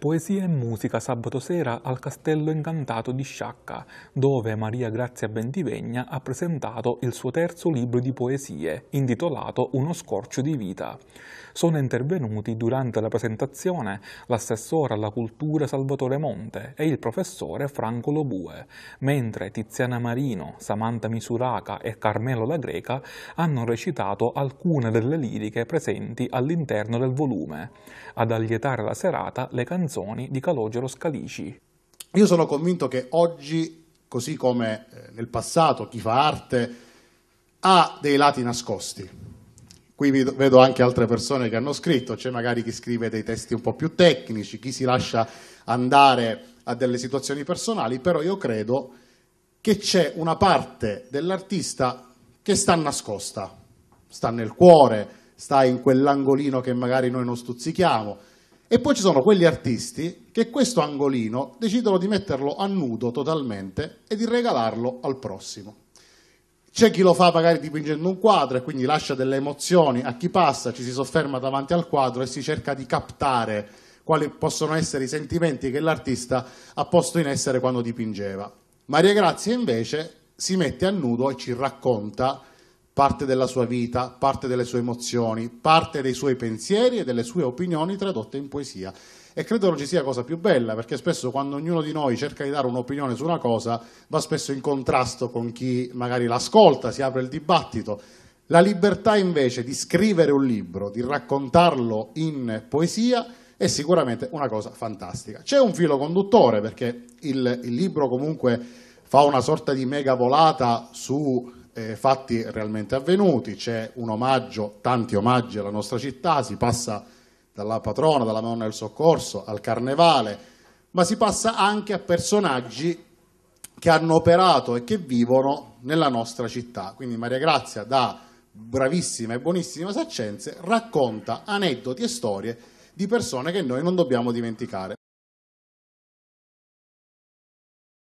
Poesia e musica sabato sera al Castello Incantato di Sciacca, dove Maria Grazia Bentivegna ha presentato il suo terzo libro di poesie, intitolato Uno scorcio di vita. Sono intervenuti durante la presentazione l'assessore alla cultura Salvatore Monte e il professore Franco Lobue, mentre Tiziana Marino, Samantha Misuraca e Carmelo La Greca hanno recitato alcune delle liriche presenti all'interno del volume. Ad allietare la serata le canzoni canzoni di Calogero Scalici. Io sono convinto che oggi, così come eh, nel passato, chi fa arte ha dei lati nascosti. Qui vedo anche altre persone che hanno scritto, c'è magari chi scrive dei testi un po' più tecnici, chi si lascia andare a delle situazioni personali, però io credo che c'è una parte dell'artista che sta nascosta, sta nel cuore, sta in quell'angolino che magari noi non stuzzichiamo, e poi ci sono quegli artisti che questo angolino decidono di metterlo a nudo totalmente e di regalarlo al prossimo. C'è chi lo fa magari dipingendo un quadro e quindi lascia delle emozioni a chi passa, ci si sofferma davanti al quadro e si cerca di captare quali possono essere i sentimenti che l'artista ha posto in essere quando dipingeva. Maria Grazia invece si mette a nudo e ci racconta parte della sua vita, parte delle sue emozioni, parte dei suoi pensieri e delle sue opinioni tradotte in poesia. E credo ci sia cosa più bella, perché spesso quando ognuno di noi cerca di dare un'opinione su una cosa, va spesso in contrasto con chi magari l'ascolta, si apre il dibattito. La libertà invece di scrivere un libro, di raccontarlo in poesia, è sicuramente una cosa fantastica. C'è un filo conduttore, perché il, il libro comunque fa una sorta di mega volata su eh, fatti realmente avvenuti, c'è un omaggio, tanti omaggi alla nostra città, si passa dalla patrona, dalla Madonna del Soccorso al Carnevale, ma si passa anche a personaggi che hanno operato e che vivono nella nostra città. Quindi Maria Grazia, da bravissima e buonissima Saccenze, racconta aneddoti e storie di persone che noi non dobbiamo dimenticare.